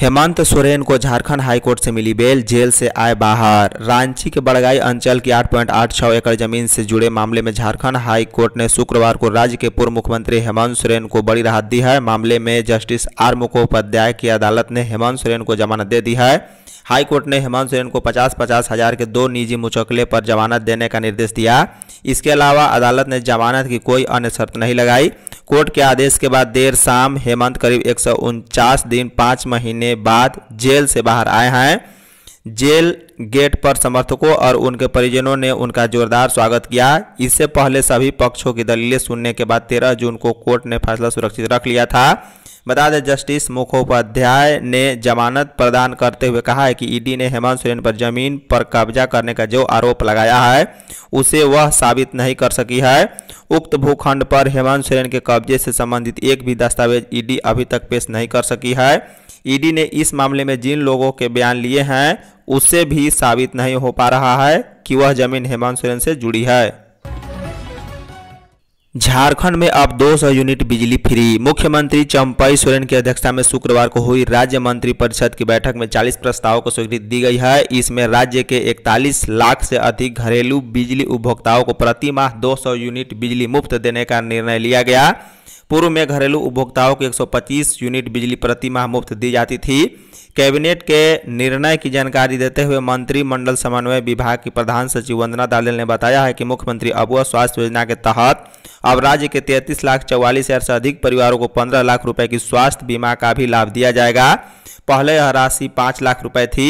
हेमंत सोरेन को झारखंड हाईकोर्ट से मिली bell jail से आए बाहर रांची के बड़गाई अंचल की 8.86 एकड़ जमीन से जुड़े मामले में झारखंड हाईकोर्ट ने शुक्रवार को राज्य के पूर्व मुख्यमंत्री हेमंत सोरेन को बड़ी राहत दी है मामले में जस्टिस आर मुखोपाध्याय की अदालत ने हेमंत सोरेन को जमानत दे दी है हाईकोर्ट ने हेमंत सोरेन को पचास पचास हजार के दो निजी मुचकले पर जमानत देने का निर्देश दिया इसके अलावा अदालत ने जमानत की कोई अन्य शर्त नहीं लगाई कोर्ट के आदेश के बाद देर शाम हेमंत करीब एक दिन पाँच महीने बाद जेल से बाहर आए हैं जेल गेट पर समर्थकों और उनके परिजनों ने उनका जोरदार स्वागत किया इससे पहले सभी पक्षों की दलीलें सुनने के बाद 13 जून को कोर्ट ने फैसला सुरक्षित रख लिया था बता दें जस्टिस मुखोपाध्याय ने जमानत प्रदान करते हुए कहा है कि ईडी ने हेमंत सोरेन पर जमीन पर कब्जा करने का जो आरोप लगाया है उसे वह साबित नहीं कर सकी है उक्त भूखंड पर हेमंत सोरेन के कब्जे से संबंधित एक भी दस्तावेज ईडी अभी तक पेश नहीं कर सकी है ईडी ने इस मामले में जिन लोगों के बयान लिए हैं उससे भी साबित नहीं हो पा रहा है कि वह जमीन हेमंत सोरेन से जुड़ी है झारखंड में अब 200 यूनिट बिजली फ्री मुख्यमंत्री चंपई सोरेन की अध्यक्षता में शुक्रवार को हुई राज्य मंत्री परिषद की बैठक में 40 प्रस्तावों को स्वीकृति दी गई है इसमें राज्य के 41 लाख से अधिक घरेलू बिजली उपभोक्ताओं को प्रति माह 200 यूनिट बिजली मुफ्त देने का निर्णय लिया गया पूर्व में घरेलू उपभोक्ताओं को एक यूनिट बिजली प्रति माह मुफ्त दी जाती थी कैबिनेट के निर्णय की जानकारी देते हुए मंत्रिमंडल समन्वय विभाग की प्रधान सचिव वंदना दालेल ने बताया है कि मुख्यमंत्री अबुआ स्वास्थ्य योजना के तहत अब राज्य के तैंतीस लाख चौवालीस हजार से अधिक परिवारों को पंद्रह लाख रुपए की स्वास्थ्य बीमा का भी लाभ दिया जाएगा पहले यह राशि पाँच लाख रुपए थी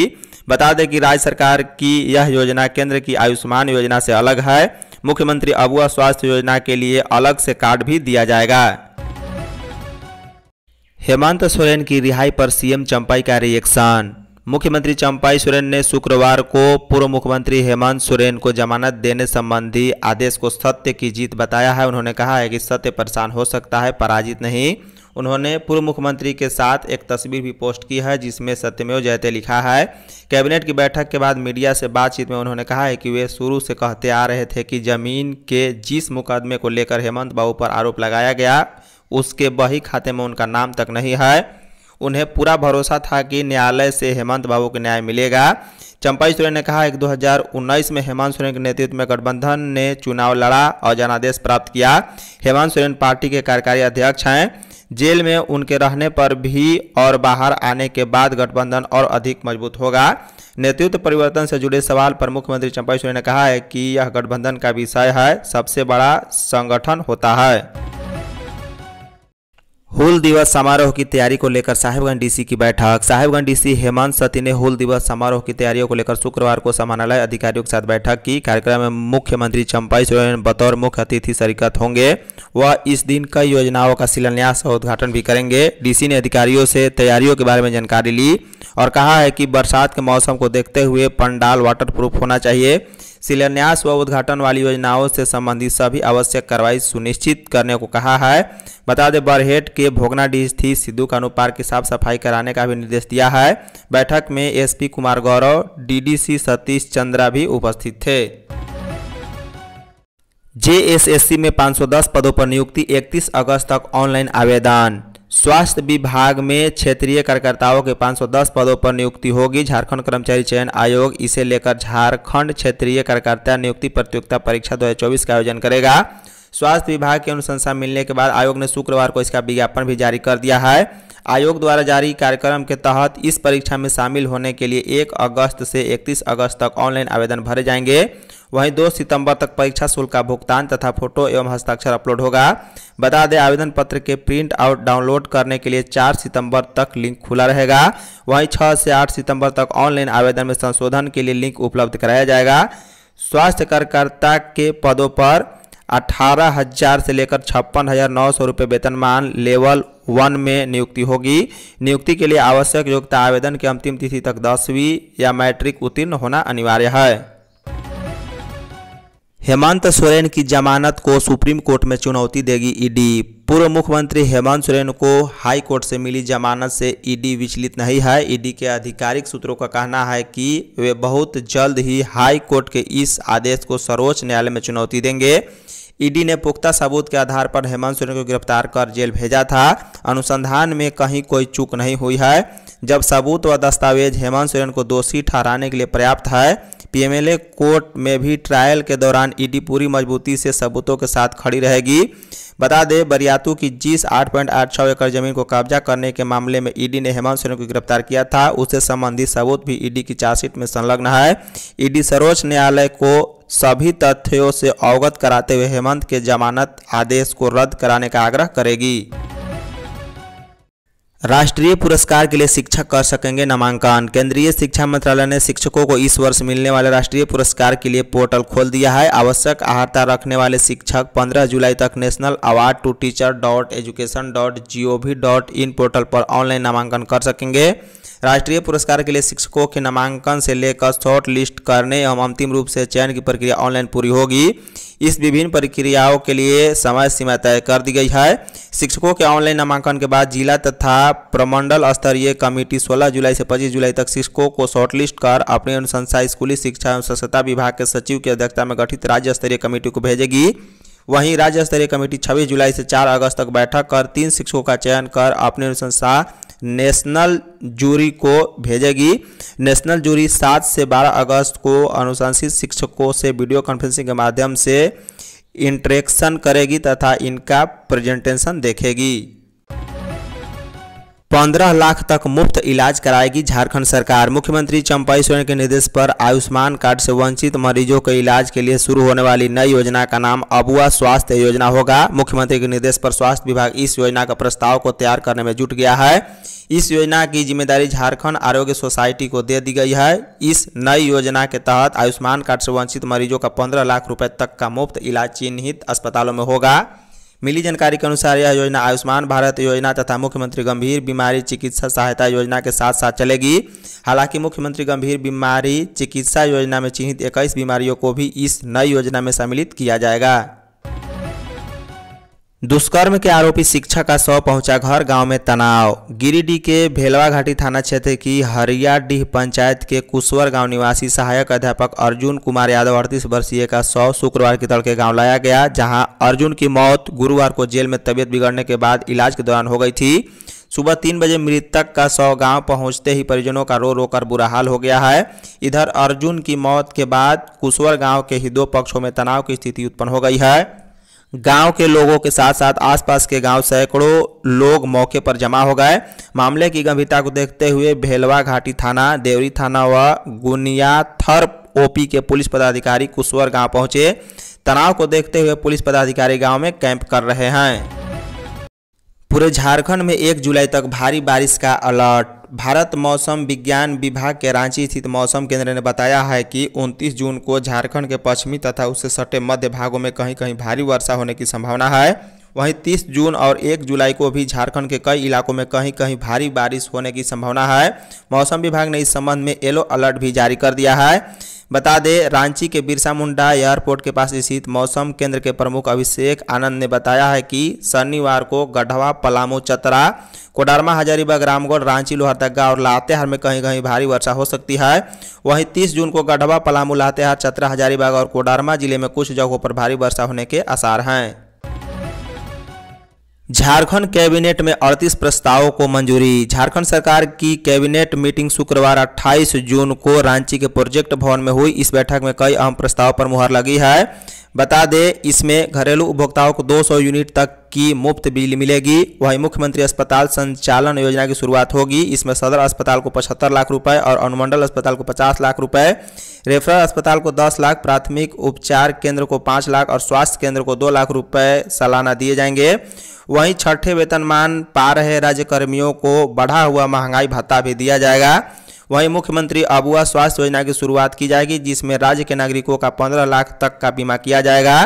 बता दें कि राज्य सरकार की यह योजना केंद्र की आयुष्मान योजना से अलग है मुख्यमंत्री अबुआ स्वास्थ्य योजना के लिए अलग से कार्ड भी दिया जाएगा हेमंत सोरेन की रिहाई पर सीएम चंपाई का रिएक्शन मुख्यमंत्री चंपाई सोरेन ने शुक्रवार को पूर्व मुख्यमंत्री हेमंत सोरेन को जमानत देने संबंधी आदेश को सत्य की जीत बताया है उन्होंने कहा है कि सत्य परेशान हो सकता है पराजित नहीं उन्होंने पूर्व मुख्यमंत्री के साथ एक तस्वीर भी पोस्ट की है जिसमें सत्यमेव जयते लिखा है कैबिनेट की बैठक के बाद मीडिया से बातचीत में उन्होंने कहा है कि वे शुरू से कहते आ रहे थे कि जमीन के जिस मुकदमे को लेकर हेमंत बाबू पर आरोप लगाया गया उसके बही खाते में उनका नाम तक नहीं है उन्हें पूरा भरोसा था कि न्यायालय से हेमंत बाबू को न्याय मिलेगा चंपाई सोरेन ने कहा कि 2019 में हेमंत सोरेन के नेतृत्व में गठबंधन ने चुनाव लड़ा और जनादेश प्राप्त किया हेमंत सोरेन पार्टी के कार्यकारी अध्यक्ष हैं जेल में उनके रहने पर भी और बाहर आने के बाद गठबंधन और अधिक मजबूत होगा नेतृत्व परिवर्तन से जुड़े सवाल पर मुख्यमंत्री चंपाई सोरेन ने कहा है कि यह गठबंधन का विषय है सबसे बड़ा संगठन होता है हुल दिवस समारोह की तैयारी को लेकर साहेबगंज डीसी की बैठक साहेबगंज डीसी हेमंत सती ने हुल दिवस समारोह की तैयारियों को लेकर शुक्रवार को समानालय अधिकारियों के साथ बैठक की कार्यक्रम में मुख्यमंत्री चंपाई सोरेन बतौर मुख्य अतिथि शरीकत होंगे वह इस दिन कई योजनाओं का शिलान्यास और उद्घाटन भी करेंगे डीसी ने अधिकारियों से तैयारियों के बारे में जानकारी ली और कहा है कि बरसात के मौसम को देखते हुए पंडाल वाटर होना चाहिए शिलान्यास व उद्घाटन वाली योजनाओं से संबंधित सभी आवश्यक कार्रवाई सुनिश्चित करने को कहा है बता दें बरहेट के भोगना डी स्थित सिद्धू का अनुपार्क की साफ सफाई कराने का भी निर्देश दिया है बैठक में एसपी कुमार गौरव डीडीसी सतीश चंद्रा भी उपस्थित थे जेएसएससी में 510 पदों पर नियुक्ति 31 अगस्त तक ऑनलाइन आवेदन स्वास्थ्य विभाग में क्षेत्रीय कार्यकर्ताओं के 510 पदों पर नियुक्ति होगी झारखंड कर्मचारी चयन आयोग इसे लेकर झारखंड क्षेत्रीय कार्यकर्ता नियुक्ति प्रतियोगिता परीक्षा 2024 का आयोजन करेगा स्वास्थ्य विभाग की अनुशंसा मिलने के बाद आयोग ने शुक्रवार को इसका विज्ञापन भी जारी कर दिया है आयोग द्वारा जारी कार्यक्रम के तहत इस परीक्षा में शामिल होने के लिए 1 अगस्त से 31 अगस्त तक ऑनलाइन आवेदन भरे जाएंगे वहीं 2 सितंबर तक परीक्षा शुल्क का भुगतान तथा फोटो एवं हस्ताक्षर अपलोड होगा बता दें आवेदन पत्र के प्रिंट आउट डाउनलोड करने के लिए 4 सितंबर तक लिंक खुला रहेगा वहीं 6 से 8 सितंबर तक ऑनलाइन आवेदन में संशोधन के लिए लिंक उपलब्ध कराया जाएगा स्वास्थ्य कार्यकर्ता के पदों पर अठारह हजार से लेकर छप्पन हजार नौ सौ रुपये वेतनमान लेवल वन में नियुक्ति होगी नियुक्ति के लिए आवश्यक योग्यता आवेदन की अंतिम तिथि तक दसवीं या मैट्रिक उत्तीर्ण होना अनिवार्य है हेमंत सोरेन की जमानत को सुप्रीम कोर्ट में चुनौती देगी ईडी पूर्व मुख्यमंत्री हेमंत सोरेन को हाई कोर्ट से मिली जमानत से ईडी विचलित नहीं है ईडी के आधिकारिक सूत्रों का कहना है कि वे बहुत जल्द ही हाई कोर्ट के इस आदेश को सर्वोच्च न्यायालय में चुनौती देंगे ईडी ने पुख्ता सबूत के आधार पर हेमंत सोरेन को गिरफ्तार कर जेल भेजा था अनुसंधान में कहीं कोई चूक नहीं हुई है जब सबूत व दस्तावेज हेमंत सोरेन को दोषी ठहराने के लिए पर्याप्त है पीएमएलए कोर्ट में भी ट्रायल के दौरान ईडी पूरी मजबूती से सबूतों के साथ खड़ी रहेगी बता दें बरियातू की जिस आठ पॉइंट आठ छः एकड़ जमीन को कब्जा करने के मामले में ईडी ने हेमंत सोरेन को गिरफ्तार किया था उससे संबंधित सबूत भी ईडी की चार्जशीट में संलग्न है ईडी सर्वोच्च न्यायालय को सभी तथ्यों से अवगत कराते हुए हेमंत के जमानत आदेश को रद्द कराने का आग्रह करेगी राष्ट्रीय पुरस्कार के लिए शिक्षक कर सकेंगे नामांकन केंद्रीय शिक्षा मंत्रालय ने शिक्षकों को इस वर्ष मिलने वाले राष्ट्रीय पुरस्कार के लिए पोर्टल खोल दिया है आवश्यक आहता रखने वाले शिक्षक 15 जुलाई तक national award to teacher dot education dot G O V dot in portal पर ऑनलाइन नामांकन कर सकेंगे राष्ट्रीय पुरस्कार के लिए शिक्षकों के नामांकन से लेकर शॉर्ट लिस्ट करने एवं अंतिम रूप से चयन की प्रक्रिया ऑनलाइन पूरी होगी इस विभिन्न प्रक्रियाओं के लिए समय सीमा तय कर दी गई है शिक्षकों के ऑनलाइन नामांकन के बाद जिला तथा प्रमंडल स्तरीय कमेटी 16 जुलाई से 25 जुलाई तक शिक्षकों को शॉर्टलिस्ट कर अपनी अनुशंसा स्कूली शिक्षा एवं स्वच्छता विभाग के सचिव की अध्यक्षता में गठित राज्य स्तरीय कमेटी को भेजेगी वहीं राज्य स्तरीय कमेटी छब्बीस जुलाई से चार अगस्त तक बैठक कर तीन शिक्षकों का चयन कर अपने अनुशंसा नेशनल जूरी को भेजेगी नेशनल जूरी 7 से 12 अगस्त को अनुशंसित शिक्षकों से वीडियो कॉन्फ्रेंसिंग के माध्यम से इंट्रेक्शन करेगी तथा इनका प्रेजेंटेशन देखेगी पंद्रह लाख तक मुफ्त इलाज कराएगी झारखंड सरकार मुख्यमंत्री चंपाई सोरेन के निर्देश पर आयुष्मान कार्ड से वंचित मरीजों के इलाज के लिए शुरू होने वाली नई योजना का नाम अबुआ स्वास्थ्य योजना होगा मुख्यमंत्री के निर्देश पर स्वास्थ्य विभाग इस योजना का प्रस्ताव को तैयार करने में जुट गया है इस योजना की जिम्मेदारी झारखंड आरोग्य सोसाइटी को दे दी गई है इस नई योजना के तहत आयुष्मान कार्ड से वंचित मरीजों का पंद्रह लाख रुपये तक का मुफ्त इलाज चिन्हित अस्पतालों में होगा मिली जानकारी के अनुसार यह योजना आयुष्मान भारत योजना तथा मुख्यमंत्री गंभीर बीमारी चिकित्सा सहायता योजना के साथ साथ चलेगी हालांकि मुख्यमंत्री गंभीर बीमारी चिकित्सा योजना में चिन्हित इक्कीस बीमारियों को भी इस नई योजना में सम्मिलित किया जाएगा दुष्कर्म के आरोपी शिक्षक का शव पहुंचा घर गांव में तनाव गिरिडीह के भेलवा घाटी थाना क्षेत्र की हरियाडीह पंचायत के कुशवर गांव निवासी सहायक अध्यापक अर्जुन कुमार यादव अड़तीस वर्षीय का शव शुक्रवार की तड़के गांव लाया गया जहां अर्जुन की मौत गुरुवार को जेल में तबियत बिगड़ने के बाद इलाज के दौरान हो गई थी सुबह तीन बजे मृतक का शव गांव पहुंचते ही परिजनों का रो रो कर बुरा हाल हो गया है इधर अर्जुन की मौत के बाद कुशवर गांव के ही दो पक्षों में तनाव की स्थिति उत्पन्न हो गई है गांव के लोगों के साथ साथ आसपास के गांव सैकड़ों लोग मौके पर जमा हो गए मामले की गंभीरता को देखते हुए भेलवा घाटी थाना देवरी थाना व गुनियाथर ओपी के पुलिस पदाधिकारी कुशवर गांव पहुंचे तनाव को देखते हुए पुलिस पदाधिकारी गांव में कैंप कर रहे हैं पूरे झारखंड में एक जुलाई तक भारी बारिश का अलर्ट भारत मौसम विज्ञान विभाग के रांची स्थित मौसम केंद्र ने बताया है कि 29 जून को झारखंड के पश्चिमी तथा उससे सटे मध्य भागों में कहीं कहीं भारी वर्षा होने की संभावना है वहीं 30 जून और 1 जुलाई को भी झारखंड के कई इलाकों में कहीं कहीं भारी बारिश होने की संभावना है मौसम विभाग ने इस संबंध में येलो अलर्ट भी जारी कर दिया है बता दें रांची के बिरसा मुंडा एयरपोर्ट के पास स्थित मौसम केंद्र के प्रमुख अभिषेक आनंद ने बताया है कि शनिवार को गढ़वा पलामू चतरा कोडरमा हजारीबाग रामगढ़ रांची लोहरदगा और लातेहार में कहीं कहीं भारी वर्षा हो सकती है वहीं 30 जून को गढ़वा पलामू लातेहार चतरा हजारीबाग और कोडरमा जिले में कुछ जगहों पर भारी वर्षा होने के आसार हैं झारखंड कैबिनेट में 38 प्रस्तावों को मंजूरी झारखंड सरकार की कैबिनेट मीटिंग शुक्रवार 28 जून को रांची के प्रोजेक्ट भवन में हुई इस बैठक में कई अहम प्रस्ताव पर मुहर लगी है बता दें इसमें घरेलू उपभोक्ताओं को 200 यूनिट तक की मुफ्त बिजली मिलेगी वहीं मुख्यमंत्री अस्पताल संचालन योजना की शुरुआत होगी इसमें सदर अस्पताल को पचहत्तर लाख रुपए और अनुमंडल अस्पताल को 50 लाख रुपए रेफरल अस्पताल को 10 लाख प्राथमिक उपचार केंद्र को 5 लाख और स्वास्थ्य केंद्र को 2 लाख रुपए सालाना दिए जाएंगे वहीं छठे वेतनमान पा रहे राज्यकर्मियों को बढ़ा हुआ महंगाई भत्ता भी दिया जाएगा वहीं मुख्यमंत्री आबुआ स्वास्थ्य योजना की शुरुआत की जाएगी जिसमें राज्य के नागरिकों का पंद्रह लाख तक का बीमा किया जाएगा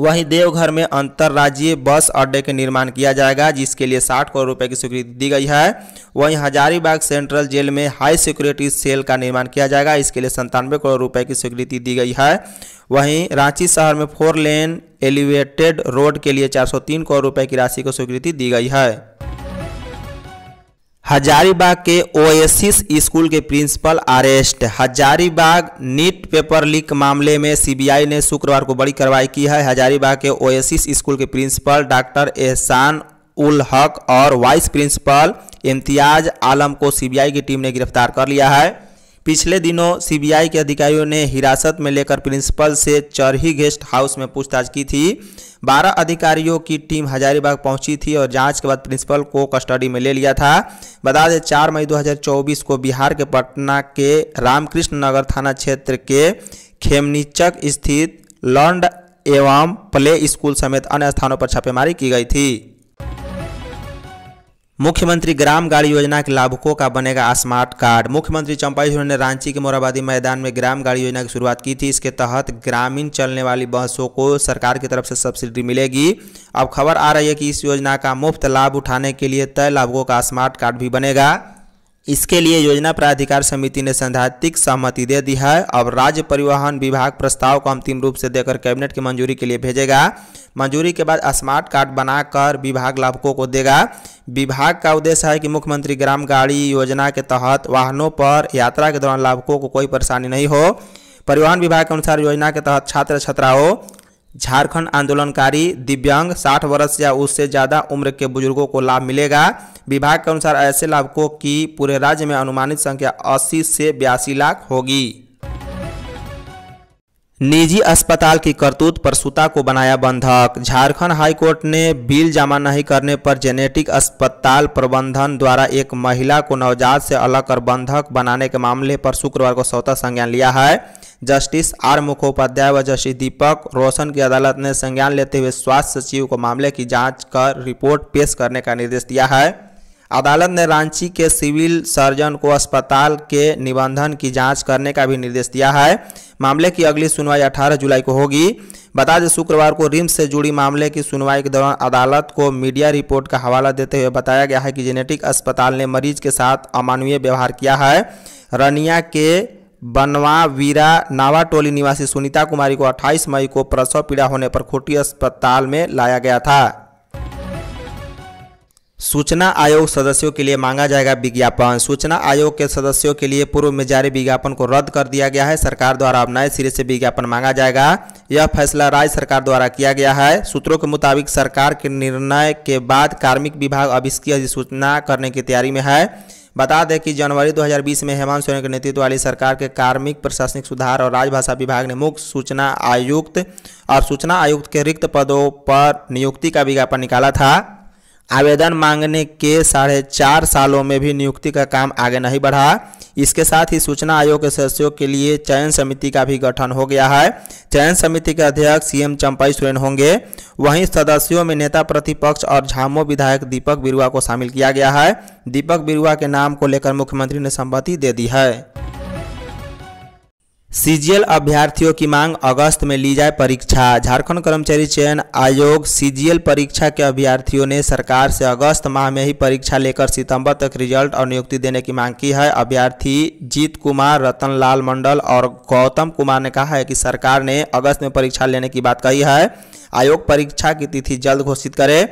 वहीं देवघर में अंतर्राज्यीय बस अड्डे के निर्माण किया जाएगा जिसके लिए 60 करोड़ रुपए की स्वीकृति दी गई है वहीं हजारीबाग सेंट्रल जेल में हाई सिक्योरिटी सेल का निर्माण किया जाएगा इसके लिए संतानवे करोड़ रुपए की स्वीकृति दी गई है वहीं रांची शहर में फोर लेन एलिवेटेड रोड के लिए 403 करोड़ रुपए की राशि को स्वीकृति दी गई है हजारीबाग के ओएसिस स्कूल के principal arrest Hazaribagh NEET paper leak मामले में सीबीआई ने शुक्रवार को बड़ी कार्रवाई की है हजारीबाग के ओएसिस स्कूल के प्रिंसिपल डॉक्टर एहसान उल हक और वाइस प्रिंसिपल इम्तियाज आलम को सीबीआई की टीम ने गिरफ्तार कर लिया है पिछले दिनों सीबीआई के अधिकारियों ने हिरासत में लेकर प्रिंसिपल से चरही गेस्ट हाउस में पूछताछ की थी बारह अधिकारियों की टीम हजारीबाग पहुंची थी और जांच के बाद प्रिंसिपल को कस्टडी में ले लिया था बता दें चार मई 2024 को बिहार के पटना के रामकृष्ण नगर थाना क्षेत्र के खेमनीचक स्थित लॉन्ड एवं प्ले स्कूल समेत अन्य स्थानों पर छापेमारी की गई थी मुख्यमंत्री ग्राम गाड़ी योजना के लाभुकों का बनेगा स्मार्ट कार्ड मुख्यमंत्री चंपाई सोरेन ने रांची के मोराबादी मैदान में ग्राम गाड़ी योजना की शुरुआत की थी इसके तहत ग्रामीण चलने वाली बसों को सरकार की तरफ से सब्सिडी मिलेगी अब खबर आ रही है कि इस योजना का मुफ्त लाभ उठाने के लिए तय लाभुकों का स्मार्ट कार्ड भी बनेगा इसके लिए योजना प्राधिकार समिति ने सैद्धांतिक सहमति दे दी है अब राज्य परिवहन विभाग प्रस्ताव को अंतिम रूप से देकर कैबिनेट की मंजूरी के लिए भेजेगा मंजूरी के बाद स्मार्ट कार्ड बनाकर विभाग लाभकों को देगा विभाग का उद्देश्य है कि मुख्यमंत्री ग्राम गाड़ी योजना के तहत वाहनों पर यात्रा के दौरान लाभकों को कोई परेशानी नहीं हो परिवहन विभाग के अनुसार योजना के तहत छात्र छात्राओं झारखंड आंदोलनकारी दिव्यांग 60 वर्ष या उससे ज़्यादा उम्र के बुजुर्गों को लाभ मिलेगा विभाग के अनुसार ऐसे लाभकों की पूरे राज्य में अनुमानित संख्या अस्सी से बयासी लाख होगी निजी अस्पताल की करतूत पर सुता को बनाया बंधक झारखंड हाईकोर्ट ने बिल जमा नहीं करने पर जेनेटिक अस्पताल प्रबंधन द्वारा एक महिला को नवजात से अलग कर बंधक बनाने के मामले पर शुक्रवार को स्वतः संज्ञान लिया है जस्टिस आर मुखोपाध्याय व जस्टिस दीपक रोशन की अदालत ने संज्ञान लेते हुए स्वास्थ्य सचिव को मामले की जांच कर रिपोर्ट पेश करने का निर्देश दिया है अदालत ने रांची के सिविल सर्जन को अस्पताल के निबंधन की जांच करने का भी निर्देश दिया है मामले की अगली सुनवाई 18 जुलाई को होगी बता दें शुक्रवार को रिम्स से जुड़ी मामले की सुनवाई के दौरान अदालत को मीडिया रिपोर्ट का हवाला देते हुए बताया गया है कि जेनेटिक अस्पताल ने मरीज के साथ अमानवीय व्यवहार किया है रनिया के बनवा वीरा नावा टोली निवासी सुनीता कुमारी को 28 मई को प्रसव पीड़ा होने पर खोटी अस्पताल में लाया गया था सूचना आयोग सदस्यों के लिए मांगा जाएगा विज्ञापन सूचना आयोग के सदस्यों के लिए पूर्व में जारी विज्ञापन को रद्द कर दिया गया है सरकार द्वारा अब नए सिरे से विज्ञापन मांगा जाएगा यह फैसला राज्य सरकार द्वारा किया गया है सूत्रों के मुताबिक सरकार के निर्णय के बाद कार्मिक विभाग अब इसकी अधिसूचना करने की तैयारी में है बता दें कि जनवरी 2020 में हेमंत सोरेन के नेतृत्व वाली सरकार के कार्मिक प्रशासनिक सुधार और राजभाषा विभाग ने मुख्य सूचना आयुक्त और सूचना आयुक्त के रिक्त पदों पर नियुक्ति का विज्ञापन निकाला था आवेदन मांगने के साढ़े चार सालों में भी नियुक्ति का काम आगे नहीं बढ़ा इसके साथ ही सूचना आयोग के सदस्यों के लिए चयन समिति का भी गठन हो गया है चयन समिति के अध्यक्ष सीएम चंपाई सोरेन होंगे वहीं सदस्यों में नेता प्रतिपक्ष और झामो विधायक दीपक बिरुआ को शामिल किया गया है दीपक बिरुआ के नाम को लेकर मुख्यमंत्री ने सम्मति दे दी है सीजीएल अभ्यर्थियों की मांग अगस्त में ली जाए परीक्षा झारखंड कर्मचारी चयन आयोग सीजीएल परीक्षा के अभ्यर्थियों ने सरकार से अगस्त माह में ही परीक्षा लेकर सितंबर तक रिजल्ट और नियुक्ति देने की मांग की है अभ्यर्थी जीत कुमार रतन लाल मंडल और गौतम कुमार ने कहा है कि सरकार ने अगस्त में परीक्षा लेने की बात कही है आयोग परीक्षा की तिथि जल्द घोषित करे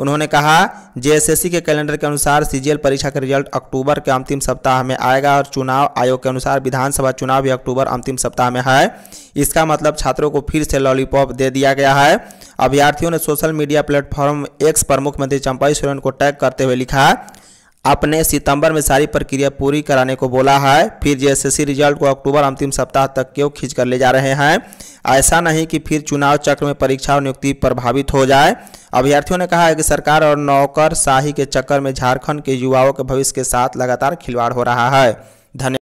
उन्होंने कहा जेएसएससी के कैलेंडर के अनुसार सीजीएल परीक्षा का रिजल्ट अक्टूबर के अंतिम सप्ताह में आएगा और चुनाव आयोग के अनुसार विधानसभा चुनाव भी अक्टूबर अंतिम सप्ताह में है इसका मतलब छात्रों को फिर से लॉलीपॉप दे दिया गया है अभ्यर्थियों ने सोशल मीडिया प्लेटफॉर्म एक्स पर मुख्यमंत्री चंपाई सोरेन को टैग करते हुए लिखा अपने सितंबर में सारी प्रक्रिया पूरी कराने को बोला है फिर जेएसएससी रिजल्ट को अक्टूबर अंतिम सप्ताह तक क्यों खींच कर ले जा रहे हैं ऐसा नहीं कि फिर चुनाव चक्र में परीक्षा और नियुक्ति प्रभावित हो जाए अभ्यर्थियों ने कहा है कि सरकार और नौकर शाही के चक्कर में झारखंड के युवाओं के भविष्य के साथ लगातार खिलवाड़ हो रहा है धन्यवाद